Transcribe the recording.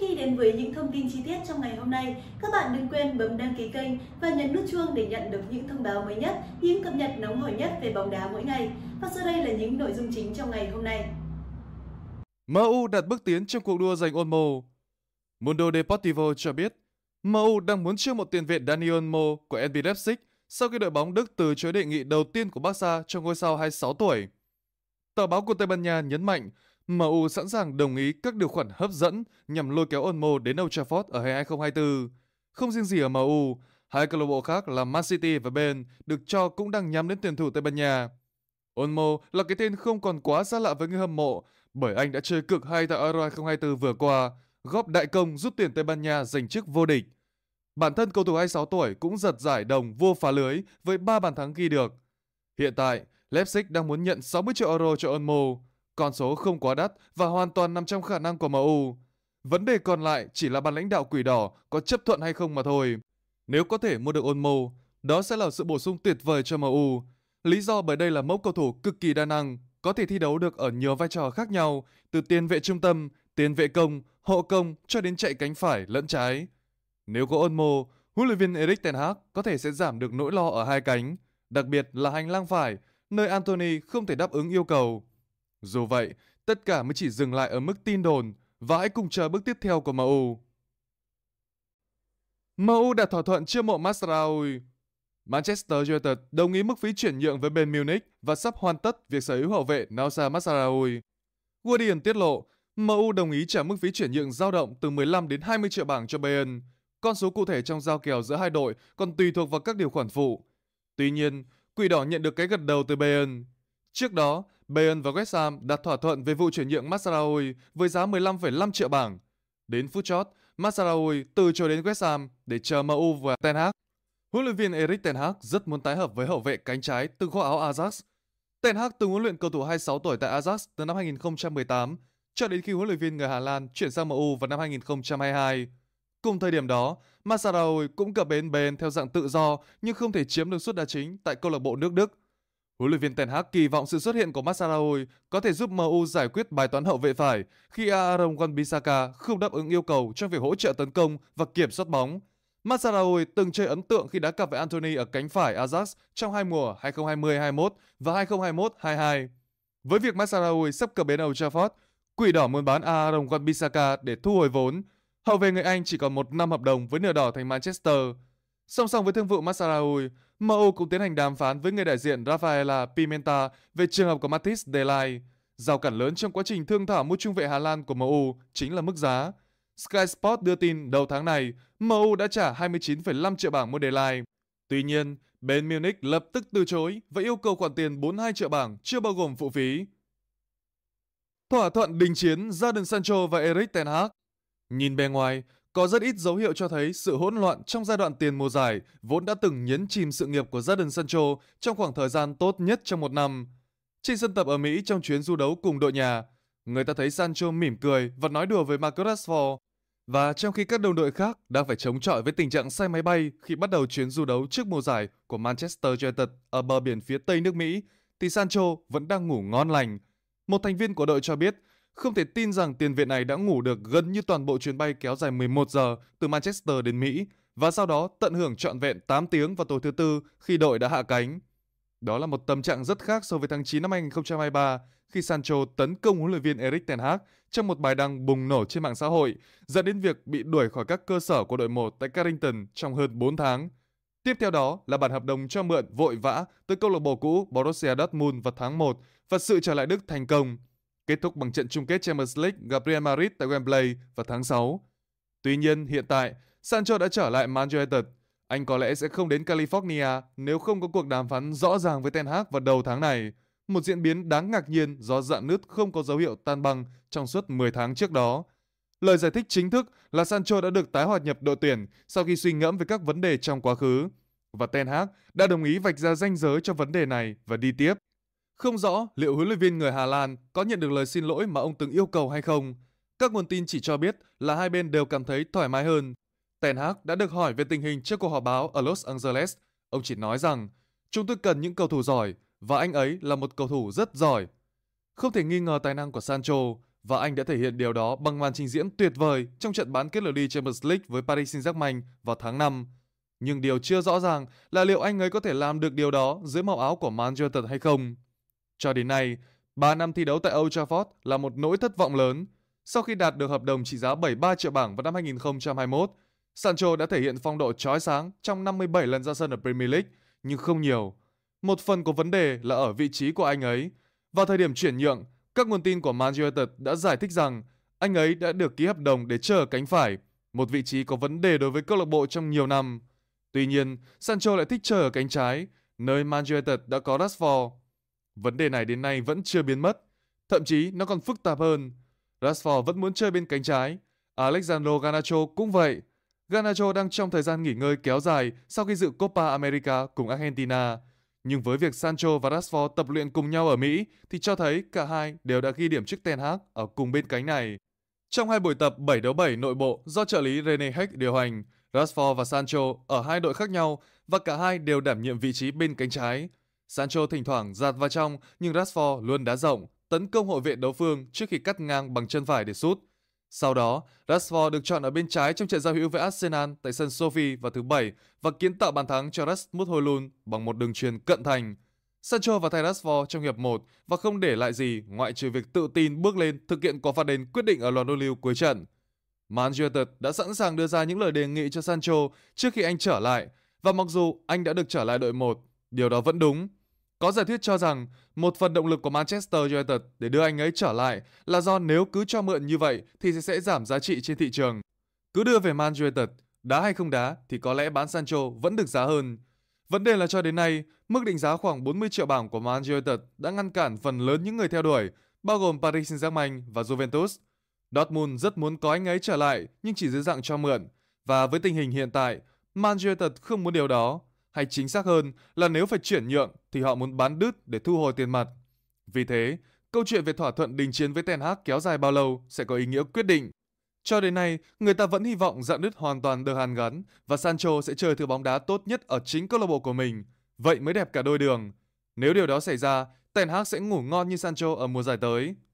Trước khi đến với những thông tin chi tiết trong ngày hôm nay, các bạn đừng quên bấm đăng ký kênh và nhấn nút chuông để nhận được những thông báo mới nhất, những cập nhật nóng hổi nhất về bóng đá mỗi ngày. Và sau đây là những nội dung chính trong ngày hôm nay. MU đặt bước tiến trong cuộc đua giành Olmo. Mundo Deportivo cho biết, MU đang muốn chiêu một tiền vệ Daniel Olmo của RB Leipzig sau khi đội bóng Đức từ chối đề nghị đầu tiên của Barca cho ngôi sao 26 tuổi. Tờ báo của Tây Ban Nha nhấn mạnh MU sẵn sàng đồng ý các điều khoản hấp dẫn nhằm lôi kéo Olmo đến Old Trafford ở hè 2024. Không riêng gì ở MU, hai câu lạc bộ khác là Man City và Ben được cho cũng đang nhắm đến tiền thủ Tây Ban Nha. Olmo là cái tên không còn quá xa lạ với người hâm mộ bởi anh đã chơi cực hay tại Euro 2024 vừa qua, góp đại công giúp tuyển Tây Ban Nha giành chức vô địch. Bản thân cầu thủ 26 tuổi cũng giật giải đồng vua phá lưới với 3 bàn thắng ghi được. Hiện tại, Leipzig đang muốn nhận 60 triệu euro cho Olmo. Con số không quá đắt và hoàn toàn nằm trong khả năng của MU. Vấn đề còn lại chỉ là ban lãnh đạo quỷ đỏ có chấp thuận hay không mà thôi. Nếu có thể mua được Olmo, đó sẽ là sự bổ sung tuyệt vời cho MU. Lý do bởi đây là mẫu cầu thủ cực kỳ đa năng, có thể thi đấu được ở nhiều vai trò khác nhau, từ tiền vệ trung tâm, tiền vệ công, hậu công cho đến chạy cánh phải lẫn trái. Nếu có Olmo, huấn luyện viên Erik Ten Hag có thể sẽ giảm được nỗi lo ở hai cánh, đặc biệt là hành lang phải, nơi Anthony không thể đáp ứng yêu cầu. Dù vậy, tất cả mới chỉ dừng lại ở mức tin đồn và hãy cùng chờ bước tiếp theo của MU. MU đã thỏa thuận chiêu mộ Masraoui. Manchester United đồng ý mức phí chuyển nhượng với Bayern Munich và sắp hoàn tất việc sở hữu hậu vệ Nausa Masraoui. Guardian tiết lộ, MU đồng ý trả mức phí chuyển nhượng dao động từ 15 đến 20 triệu bảng cho Bayern. Con số cụ thể trong giao kèo giữa hai đội còn tùy thuộc vào các điều khoản phụ. Tuy nhiên, Quỷ Đỏ nhận được cái gật đầu từ Bayern. Trước đó, Bayern và West Ham đạt thỏa thuận về vụ chuyển nhượng Masraoui với giá 15,5 triệu bảng. Đến phút chót, Masraoui từ chối đến West Ham để chờ MU và Ten Hag. Huấn luyện viên Erik Ten Hag rất muốn tái hợp với hậu vệ cánh trái từ kho áo Ajax. Ten Hag từng huấn luyện cầu thủ 26 tuổi tại Ajax từ năm 2018 cho đến khi huấn luyện viên người Hà Lan chuyển sang MU vào năm 2022. Cùng thời điểm đó, Masaraoui cũng cập bến Bayern theo dạng tự do nhưng không thể chiếm được suất đá chính tại câu lạc bộ nước Đức. Huấn luyện viên Ten Hag kỳ vọng sự xuất hiện của Masaraoui có thể giúp MU giải quyết bài toán hậu vệ phải khi Aaron Wan-Bissaka không đáp ứng yêu cầu trong việc hỗ trợ tấn công và kiểm soát bóng. Masaraoui từng chơi ấn tượng khi đá cặp với Anthony ở cánh phải Ajax trong hai mùa 2020-21 và 2021-22. Với việc Masaraoui sắp cập bến Old Trafford, Quỷ đỏ muốn bán Aaron Wan-Bissaka để thu hồi vốn. Hậu vệ người Anh chỉ còn một năm hợp đồng với nửa đỏ thành Manchester. Song song với thương vụ Masaraoui, MU cũng tiến hành đàm phán với người đại diện Rafaela Pimenta về trường hợp của Mathis Delay. Rào cản lớn trong quá trình thương thảo mua trung vệ Hà Lan của MU chính là mức giá. Sky Sport đưa tin đầu tháng này, MU đã trả 29,5 triệu bảng mua Delay. Tuy nhiên, bên Munich lập tức từ chối và yêu cầu khoản tiền 42 triệu bảng chưa bao gồm phụ phí. Thỏa thuận đình chiến gia Sancho và Eric Ten Hag Nhìn bề ngoài, có rất ít dấu hiệu cho thấy sự hỗn loạn trong giai đoạn tiền mùa giải vốn đã từng nhấn chìm sự nghiệp của Jadon Sancho trong khoảng thời gian tốt nhất trong một năm. Trên sân tập ở Mỹ trong chuyến du đấu cùng đội nhà, người ta thấy Sancho mỉm cười và nói đùa với Marcus Rashford. Và trong khi các đồng đội khác đang phải chống chọi với tình trạng say máy bay khi bắt đầu chuyến du đấu trước mùa giải của Manchester United ở bờ biển phía Tây nước Mỹ, thì Sancho vẫn đang ngủ ngon lành. Một thành viên của đội cho biết không thể tin rằng tiền vệ này đã ngủ được gần như toàn bộ chuyến bay kéo dài 11 giờ từ Manchester đến Mỹ và sau đó tận hưởng trọn vẹn 8 tiếng vào tối thứ tư khi đội đã hạ cánh. Đó là một tâm trạng rất khác so với tháng 9 năm 2023 khi Sancho tấn công huấn luyện viên Erik Ten Hag trong một bài đăng bùng nổ trên mạng xã hội dẫn đến việc bị đuổi khỏi các cơ sở của đội 1 tại Carrington trong hơn 4 tháng. Tiếp theo đó là bản hợp đồng cho mượn vội vã tới câu lạc bộ cũ Borussia Dortmund vào tháng 1 và sự trở lại Đức thành công – kết thúc bằng trận chung kết Champions League gặp Real Madrid tại Wembley vào tháng 6. Tuy nhiên, hiện tại, Sancho đã trở lại Manchester. Anh có lẽ sẽ không đến California nếu không có cuộc đàm phán rõ ràng với Ten Hag vào đầu tháng này, một diễn biến đáng ngạc nhiên do dạn nứt không có dấu hiệu tan băng trong suốt 10 tháng trước đó. Lời giải thích chính thức là Sancho đã được tái hòa nhập đội tuyển sau khi suy ngẫm về các vấn đề trong quá khứ. Và Ten Hag đã đồng ý vạch ra ranh giới cho vấn đề này và đi tiếp. Không rõ liệu huấn luyện viên người Hà Lan có nhận được lời xin lỗi mà ông từng yêu cầu hay không. Các nguồn tin chỉ cho biết là hai bên đều cảm thấy thoải mái hơn. Ten Hag đã được hỏi về tình hình trước cuộc họp báo ở Los Angeles. Ông chỉ nói rằng, chúng tôi cần những cầu thủ giỏi và anh ấy là một cầu thủ rất giỏi. Không thể nghi ngờ tài năng của Sancho và anh đã thể hiện điều đó bằng màn trình diễn tuyệt vời trong trận bán kết lượt đi Champions League với Paris Saint-Germain vào tháng 5. Nhưng điều chưa rõ ràng là liệu anh ấy có thể làm được điều đó dưới màu áo của Manchester hay không. Cho đến nay, 3 năm thi đấu tại Old Trafford là một nỗi thất vọng lớn. Sau khi đạt được hợp đồng trị giá 73 triệu bảng vào năm 2021, Sancho đã thể hiện phong độ chói sáng trong 57 lần ra sân ở Premier League, nhưng không nhiều. Một phần của vấn đề là ở vị trí của anh ấy. Vào thời điểm chuyển nhượng, các nguồn tin của Man United đã giải thích rằng anh ấy đã được ký hợp đồng để chờ cánh phải, một vị trí có vấn đề đối với câu lạc bộ trong nhiều năm. Tuy nhiên, Sancho lại thích chờ ở cánh trái, nơi Man United đã có Rashford. Vấn đề này đến nay vẫn chưa biến mất, thậm chí nó còn phức tạp hơn. Rashford vẫn muốn chơi bên cánh trái, Alexandro Garnacho cũng vậy. Garnacho đang trong thời gian nghỉ ngơi kéo dài sau khi dự Copa America cùng Argentina. Nhưng với việc Sancho và Rashford tập luyện cùng nhau ở Mỹ thì cho thấy cả hai đều đã ghi điểm trước Ten Hag ở cùng bên cánh này. Trong hai buổi tập 7 đấu 7 nội bộ do trợ lý Rene Heck điều hành, Rashford và Sancho ở hai đội khác nhau và cả hai đều đảm nhiệm vị trí bên cánh trái. Sancho thỉnh thoảng giạt vào trong nhưng Rashford luôn đá rộng, tấn công hội viện đối phương trước khi cắt ngang bằng chân phải để sút. Sau đó, Rashford được chọn ở bên trái trong trận giao hữu với Arsenal tại sân Sophie vào thứ Bảy và kiến tạo bàn thắng cho Rasmus Højlund bằng một đường truyền cận thành. Sancho và thay Rashford trong hiệp 1 và không để lại gì ngoại trừ việc tự tin bước lên thực hiện quả phạt đền quyết định ở loạt đô lưu cuối trận. Man United đã sẵn sàng đưa ra những lời đề nghị cho Sancho trước khi anh trở lại và mặc dù anh đã được trở lại đội 1, điều đó vẫn đúng, có giả thuyết cho rằng một phần động lực của Manchester United để đưa anh ấy trở lại là do nếu cứ cho mượn như vậy thì sẽ giảm giá trị trên thị trường. Cứ đưa về Man United, đá hay không đá thì có lẽ bán Sancho vẫn được giá hơn. Vấn đề là cho đến nay, mức định giá khoảng 40 triệu bảng của Man United đã ngăn cản phần lớn những người theo đuổi, bao gồm Paris Saint-Germain và Juventus. Dortmund rất muốn có anh ấy trở lại nhưng chỉ dưới dạng cho mượn. Và với tình hình hiện tại, Man United không muốn điều đó hay chính xác hơn là nếu phải chuyển nhượng thì họ muốn bán đứt để thu hồi tiền mặt. Vì thế, câu chuyện về thỏa thuận đình chiến với Ten Hag kéo dài bao lâu sẽ có ý nghĩa quyết định. Cho đến nay, người ta vẫn hy vọng dạn đứt hoàn toàn được Hàn gắn và Sancho sẽ chơi thứ bóng đá tốt nhất ở chính câu lạc bộ của mình. Vậy mới đẹp cả đôi đường. Nếu điều đó xảy ra, Ten Hag sẽ ngủ ngon như Sancho ở mùa giải tới.